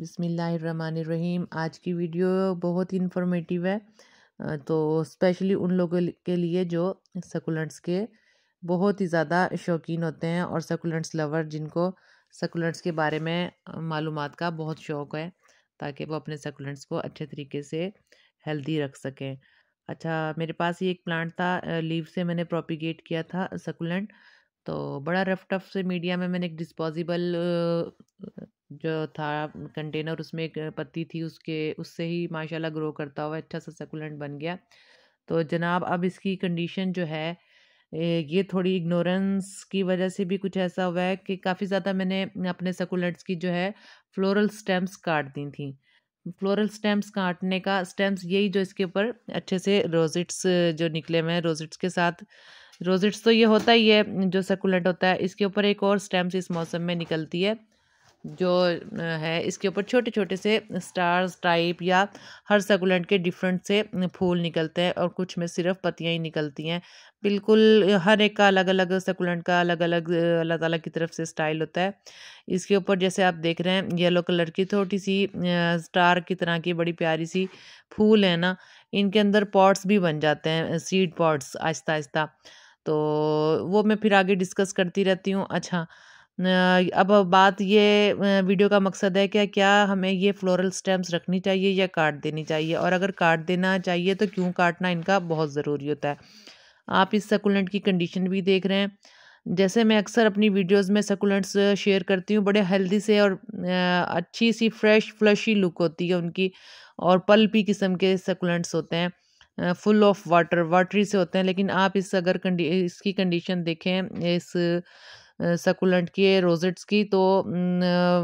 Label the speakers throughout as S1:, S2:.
S1: बिसमीम आज की वीडियो बहुत ही इन्फॉर्मेटिव है तो स्पेशली उन लोगों के लिए जो सकुलेंट्स के बहुत ही ज़्यादा शौकीन होते हैं और सकुलेंट्स लवर जिनको सकुलेंट्स के बारे में मालूम का बहुत शौक़ है ताकि वो अपने सकुलेंट्स को अच्छे तरीके से हेल्दी रख सकें अच्छा मेरे पास ये एक प्लांट था लीव से मैंने प्रोपिगेट किया था सकुलेंट तो बड़ा रफ टफ से मीडिया में मैंने एक डिस्पोजिबल जो था कंटेनर उसमें एक पत्ती थी उसके उससे ही माशाल्लाह ग्रो करता हुआ अच्छा सा सकुलेंट बन गया तो जनाब अब इसकी कंडीशन जो है ये थोड़ी इग्नोरेंस की वजह से भी कुछ ऐसा हुआ है कि काफ़ी ज़्यादा मैंने अपने सकुलेंट्स की जो है फ्लोरल स्टेम्स काट दी थी फ्लोरल स्टेम्स काटने का स्टेम्स यही जो इसके ऊपर अच्छे से रोजिट्स जो निकले हुए हैं रोजिट्स के साथ रोजिट्स तो ये होता ही है जो सकुलेंट होता है इसके ऊपर एक और स्टेम्स इस मौसम में निकलती है जो है इसके ऊपर छोटे छोटे से स्टार्स टाइप या हर सकुलेंट के डिफरेंट से फूल निकलते हैं और कुछ में सिर्फ पत्तियाँ ही निकलती हैं बिल्कुल हर एक का अलग अलग सकुलेंट का अलग अलग अल्लाह ताला की तरफ से स्टाइल होता है इसके ऊपर जैसे आप देख रहे हैं येलो कलर की छोटी सी स्टार की तरह की बड़ी प्यारी सी फूल है ना इनके अंदर पॉट्स भी बन जाते हैं सीड पॉट्स आहिस्ता आहिस्ता तो वो मैं फिर आगे डिस्कस करती रहती हूँ अच्छा अब बात ये वीडियो का मकसद है कि क्या हमें ये फ्लोरल स्टेम्स रखनी चाहिए या काट देनी चाहिए और अगर काट देना चाहिए तो क्यों काटना इनका बहुत ज़रूरी होता है आप इस सकुलेंट की कंडीशन भी देख रहे हैं जैसे मैं अक्सर अपनी वीडियोस में सकुलेंट्स शेयर करती हूँ बड़े हेल्दी से और अच्छी सी फ्रेश फ्लशी लुक होती है उनकी और पल्पी किस्म के सकुलेंट्स होते हैं फुल ऑफ वाटर वाटरी से होते हैं लेकिन आप इस अगर कंडी इसकी कंडीशन देखें इस सकुलेंट की रोज़ेट्स की तो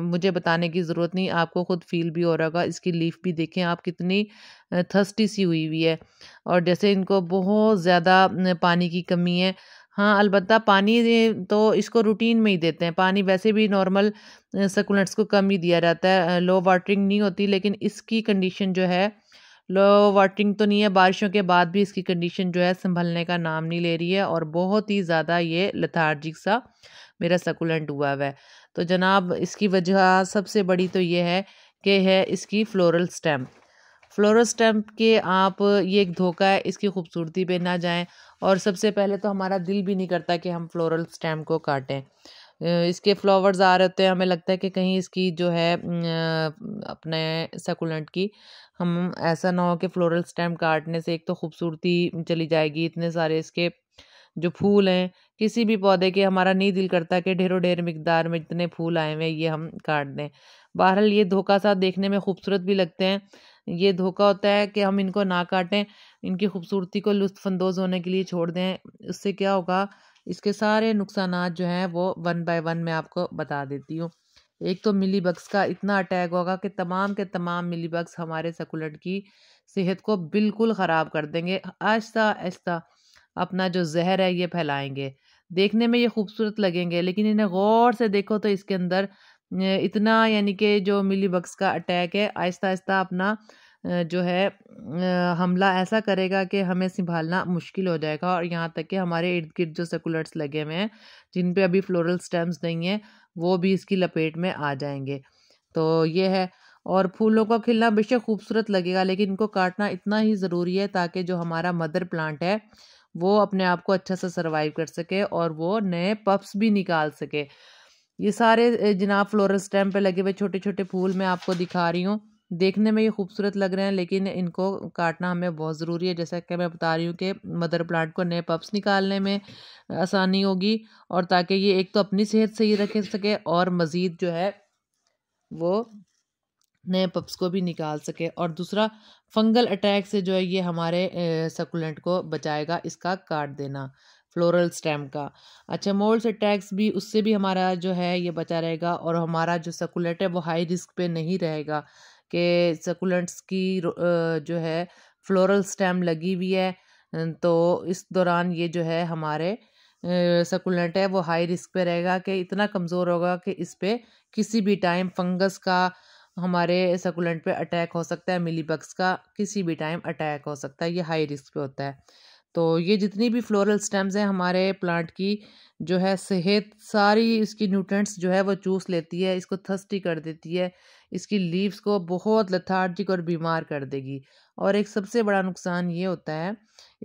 S1: मुझे बताने की ज़रूरत नहीं आपको ख़ुद फील भी हो रहा होगा इसकी लीफ भी देखें आप कितनी थस्टी सी हुई हुई है और जैसे इनको बहुत ज़्यादा पानी की कमी है हाँ अलबत् पानी तो इसको रूटीन में ही देते हैं पानी वैसे भी नॉर्मल सकुलेंट्स को कम ही दिया जाता है लो वाटरिंग नहीं होती लेकिन इसकी कंडीशन जो है लो वाटरिंग तो नहीं है बारिशों के बाद भी इसकी कंडीशन जो है संभलने का नाम नहीं ले रही है और बहुत ही ज़्यादा ये लथार्जिक सा मेरा सकुलेंट हुआ हुआ है तो जनाब इसकी वजह सबसे बड़ी तो ये है कि है इसकी फ्लोरल स्टैम्प फ्लोरल स्टैम्प के आप ये एक धोखा है इसकी खूबसूरती पे ना जाएं और सबसे पहले तो हमारा दिल भी नहीं करता कि हम फ्लोरल स्टैम्प को काटें इसके फ्लावर्स आ रहे होते हैं हमें लगता है कि कहीं इसकी जो है अपने सकुलेंट की हम ऐसा ना हो कि फ्लोरल स्टैम्प काटने से एक तो खूबसूरती चली जाएगी इतने सारे इसके जो फूल हैं किसी भी पौधे के हमारा नहीं दिल करता कि ढेरों ढेर मकदार में जितने फूल आए हुए हैं ये हम काट दें बहरहाल ये धोखा सा देखने में खूबसूरत भी लगते हैं ये धोखा होता है कि हम इनको ना काटें इनकी खूबसूरती को लुफानंदोज़ होने के लिए छोड़ दें उससे क्या होगा इसके सारे नुकसान जो हैं वो वन बाय वन मैं आपको बता देती हूँ एक तो मिली बक्स का इतना अटैक होगा कि तमाम के तमाम मिली बक्स हमारे सकुलट की सेहत को बिल्कुल ख़राब कर देंगे आहिस्ता आहिस्ता अपना जो जहर है ये फैलाएंगे देखने में ये खूबसूरत लगेंगे लेकिन इन्हें गौर से देखो तो इसके अंदर इतना यानी कि जो मिली बक्स का अटैक है आहिस्ता आहिस्ता अपना जो है हमला ऐसा करेगा कि हमें संभालना मुश्किल हो जाएगा और यहाँ तक कि हमारे इर्द गिर्द जो सेकुलर्स लगे हुए हैं जिन पे अभी फ्लोरल स्टेम्स नहीं हैं वो भी इसकी लपेट में आ जाएंगे तो ये है और फूलों का खिलना बेशक खूबसूरत लगेगा लेकिन इनको काटना इतना ही ज़रूरी है ताकि जो हमारा मदर प्लांट है वो अपने आप को अच्छा से सर्वाइव कर सके और वो नए पप्स भी निकाल सके ये सारे जनाब फ्लोरल स्टैम्प पे लगे हुए छोटे छोटे फूल मैं आपको दिखा रही हूँ देखने में ये खूबसूरत लग रहे हैं लेकिन इनको काटना हमें बहुत ज़रूरी है जैसा कि मैं बता रही हूँ कि मदर प्लांट को नए पप्स निकालने में आसानी होगी और ताकि ये एक तो अपनी सेहत सही रख सके और मज़ीद जो है वो नए पप्स को भी निकाल सके और दूसरा फंगल अटैक से जो है ये हमारे सकुलेंट को बचाएगा इसका काट देना फ्लोरल स्टेम का अच्छा मोल्ड्स अटैक्स भी उससे भी हमारा जो है ये बचा रहेगा और हमारा जो सकुलेंट है वो हाई रिस्क पे नहीं रहेगा कि सकुलेंट्स की जो है फ्लोरल स्टेम लगी हुई है तो इस दौरान ये जो है हमारे सकुलेंट है वो हाई रिस्क पे रहेगा कि इतना कमज़ोर होगा कि इस पर किसी भी टाइम फंगस का हमारे सकुलेंट पे अटैक हो सकता है मिली बग्स का किसी भी टाइम अटैक हो सकता है ये हाई रिस्क पे होता है तो ये जितनी भी फ्लोरल स्टेम्स हैं हमारे प्लांट की जो है सेहत सारी इसकी न्यूट्रेंट्स जो है वो चूस लेती है इसको थस्टी कर देती है इसकी लीव्स को बहुत लथार्जिक और बीमार कर देगी और एक सबसे बड़ा नुकसान ये होता है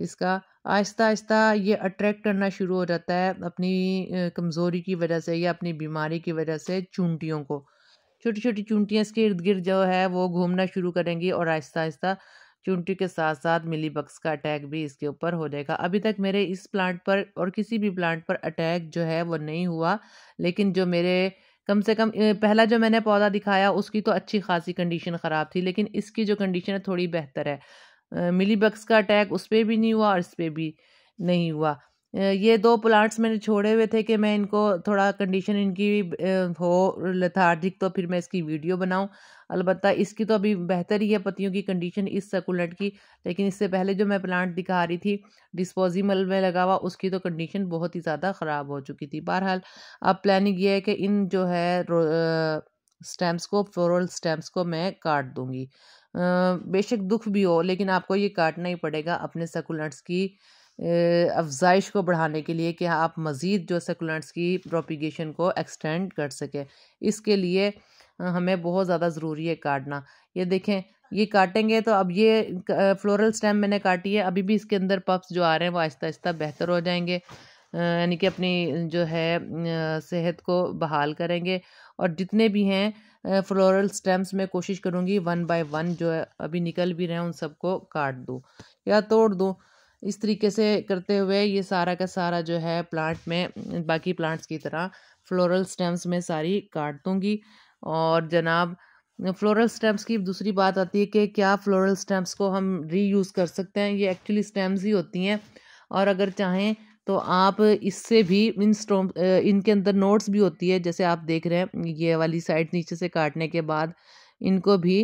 S1: इसका आहिस्ता आहिस्ता ये अट्रैक्ट करना शुरू हो जाता है अपनी कमज़ोरी की वजह से या अपनी बीमारी की वजह से चूंटियों को छोटी छोटी चूंटियाँ इसके इर्द गिर्द जो है वो घूमना शुरू करेंगी और आहिस्ता आहिस्ता चुनटी के साथ साथ मिली बक्स का अटैक भी इसके ऊपर हो जाएगा अभी तक मेरे इस प्लांट पर और किसी भी प्लांट पर अटैक जो है वो नहीं हुआ लेकिन जो मेरे कम से कम पहला जो मैंने पौधा दिखाया उसकी तो अच्छी खासी कंडीशन ख़राब थी लेकिन इसकी जो कंडीशन है थोड़ी बेहतर है मिली बक्स का अटैक उस पर भी नहीं हुआ और इस पर भी नहीं हुआ ये दो प्लांट्स मैंने छोड़े हुए थे कि मैं इनको थोड़ा कंडीशन इनकी हो लथार्जिक तो फिर मैं इसकी वीडियो बनाऊं अलबत्त इसकी तो अभी बेहतर ही है पतियों की कंडीशन इस सकुलेंट की लेकिन इससे पहले जो मैं प्लांट दिखा रही थी डिस्पोजिबल में लगा हुआ उसकी तो कंडीशन बहुत ही ज़्यादा ख़राब हो चुकी थी बहरहाल अब प्लानिंग ये है कि इन जो है स्टैम्प्स को फ्लोरल स्टैम्प्स को मैं काट दूँगी बेशक दुख भी हो लेकिन आपको ये काटना ही पड़ेगा अपने सकुलेंट्स की अफजाइश को बढ़ाने के लिए कि आप मज़ीद जो सेकुलेंट्स की प्रोपिगेशन को एक्सटेंड कर सकें इसके लिए हमें बहुत ज़्यादा ज़रूरी है काटना ये देखें ये काटेंगे तो अब ये फ्लोरल स्टेम मैंने काटी है अभी भी इसके अंदर पफ्स जो आ रहे हैं वो आहिस्ता आहिस्ता बेहतर हो जाएंगे यानी कि अपनी जो है सेहत को बहाल करेंगे और जितने भी हैं फ्लोरल स्टेम्स में कोशिश करूँगी वन बाय वन जो है अभी निकल भी रहे हैं उन सबको काट दूँ या तोड़ दूँ इस तरीके से करते हुए ये सारा का सारा जो है प्लांट में बाकी प्लांट्स की तरह फ्लोरल स्टेम्स में सारी काट दूँगी और जनाब फ्लोरल स्टेम्स की दूसरी बात आती है कि क्या फ्लोरल स्टेम्स को हम रीयूज़ कर सकते हैं ये एक्चुअली स्टेम्स ही होती हैं और अगर चाहें तो आप इससे भी इन स्टोम इनके अंदर नोट्स भी होती है जैसे आप देख रहे हैं ये वाली साइड नीचे से काटने के बाद इनको भी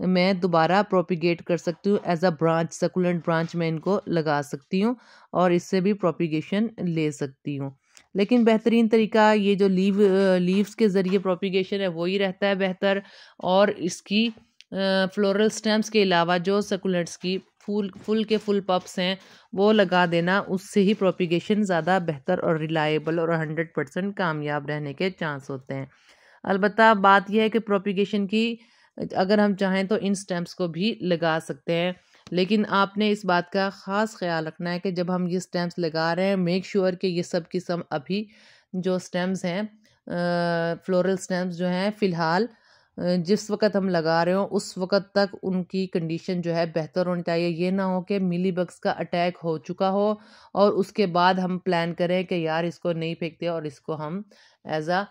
S1: मैं दोबारा प्रोपिगेट कर सकती हूँ as a branch succulent branch मैं इनको लगा सकती हूँ और इससे भी प्रोपिगेशन ले सकती हूँ लेकिन बेहतरीन तरीका ये जो लीव लीव्स के ज़रिए प्रोपिगेशन है वही रहता है बेहतर और इसकी फ्लोरल स्टेम्स के अलावा जो सकुलेंट्स की फूल फुल के फुल पप्स हैं वो लगा देना उससे ही प्रोपिगेशन ज़्यादा बेहतर और रिलायबल और हंड्रेड परसेंट कामयाब रहने के चांस होते हैं अलबत्त बात यह है कि प्रोपिगेशन की अगर हम चाहें तो इन स्टैम्प्स को भी लगा सकते हैं लेकिन आपने इस बात का ख़ास ख्याल रखना है कि जब हम ये स्टैम्प्स लगा रहे हैं मेक श्योर sure कि ये सब की सब अभी जो स्टैम्प्स हैं फ्लोरल स्टैम्प्स जो हैं फ़िलहाल जिस वक्त हम लगा रहे हो उस वक्त तक उनकी कंडीशन जो है बेहतर होनी चाहिए ये ना हो कि मिली बग्स का अटैक हो चुका हो और उसके बाद हम प्लान करें कि यार इसको नहीं फेंकते और इसको हम as a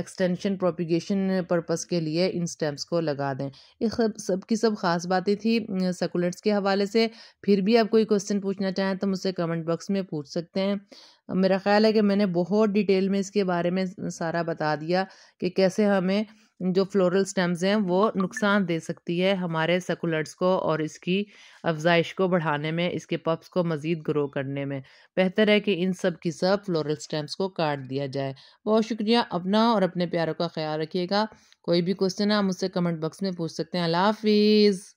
S1: extension propagation purpose के लिए इन स्टेम्स को लगा दें ये सब सब की सब खास बातें थी सकुलेंट्स के हवाले से फिर भी आप कोई क्वेश्चन पूछना चाहें तो मुझसे कमेंट बॉक्स में पूछ सकते हैं मेरा ख्याल है कि मैंने बहुत डिटेल में इसके बारे में सारा बता दिया कि कैसे हमें जो फ्लोरल स्टेम्स हैं वो नुकसान दे सकती है हमारे सेकुलर्स को और इसकी अफजाइश को बढ़ाने में इसके पप्स को मज़ीद ग्रो करने में बेहतर है कि इन सब की सब फ्लोरल स्टेम्स को काट दिया जाए बहुत शुक्रिया अपना और अपने प्यारों का ख्याल रखिएगा कोई भी क्वेश्चन है आप मुझसे कमेंट बॉक्स में पूछ सकते हैं अला हाफिज़